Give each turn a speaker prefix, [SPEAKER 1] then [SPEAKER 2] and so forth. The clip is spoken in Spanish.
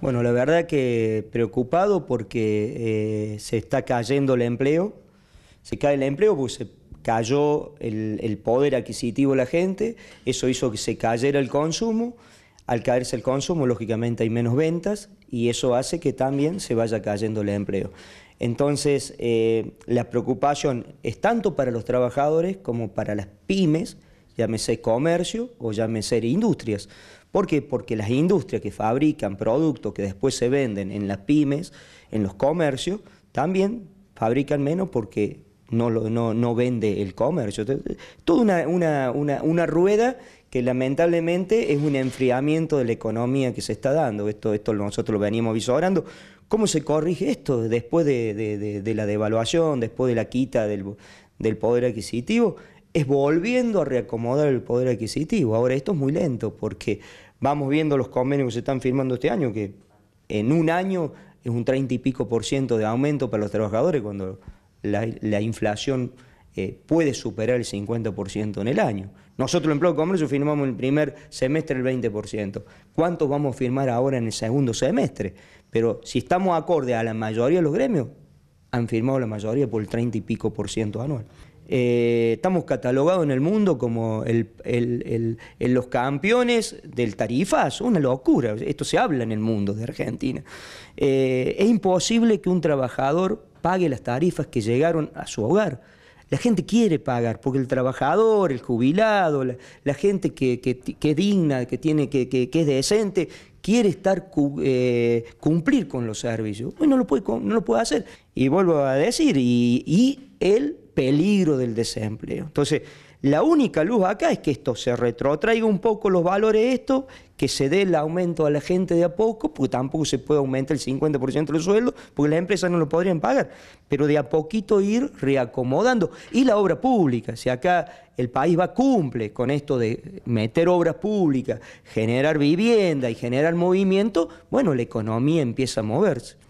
[SPEAKER 1] Bueno, la verdad que preocupado porque eh, se está cayendo el empleo. Se cae el empleo porque se cayó el, poder adquisitivo de la gente, eso hizo que se cayera el consumo. Al caerse el consumo, lógicamente hay menos ventas y eso hace que también se vaya cayendo el empleo. Entonces, eh, la preocupación es tanto para los trabajadores como para las pymes, llámese comercio o llámese industrias. ¿Por qué? Porque las industrias que fabrican productos que después se venden en las pymes, en los comercios, también fabrican menos porque no, no, vende el comercio. Toda una, rueda que lamentablemente es un enfriamiento de la economía que se está dando. Esto, esto nosotros lo venimos visorando. ¿Cómo se corrige esto después de, la devaluación, después de la quita del, del poder adquisitivo? es volviendo a reacomodar el poder adquisitivo. Ahora, esto es muy lento porque vamos viendo los convenios que se están firmando este año, que en un año es un 30 y pico por ciento de aumento para los trabajadores cuando la, inflación eh, puede superar el 50% en el año. Nosotros en empleo de Comercio firmamos en el primer semestre el 20%. ¿Cuántos vamos a firmar ahora en el segundo semestre? Pero si estamos acordes a la mayoría de los gremios, han firmado la mayoría por el 30 y pico por ciento anual. Eh, estamos catalogados en el mundo como los campeones del tarifas una locura, esto se habla en el mundo de Argentina. Eh, es imposible que un trabajador pague las tarifas que llegaron a su hogar. La gente quiere pagar, porque el trabajador, el jubilado, la, gente que, es digna, que, tiene, que, es decente, quiere estar eh, cumplir con los servicios. Bueno, no lo, puede, no lo hacer. Y vuelvo a decir, y él peligro del desempleo. Entonces, la única luz acá es que esto se retrotraiga un poco los valores esto, que se dé el aumento a la gente de a poco, porque tampoco se puede aumentar el 50% del sueldo, porque las empresas no lo podrían pagar, pero de a poquito ir reacomodando. Y la obra pública, si acá el país va cumple con esto de meter obras públicas, generar vivienda y generar movimiento, bueno, la economía empieza a moverse.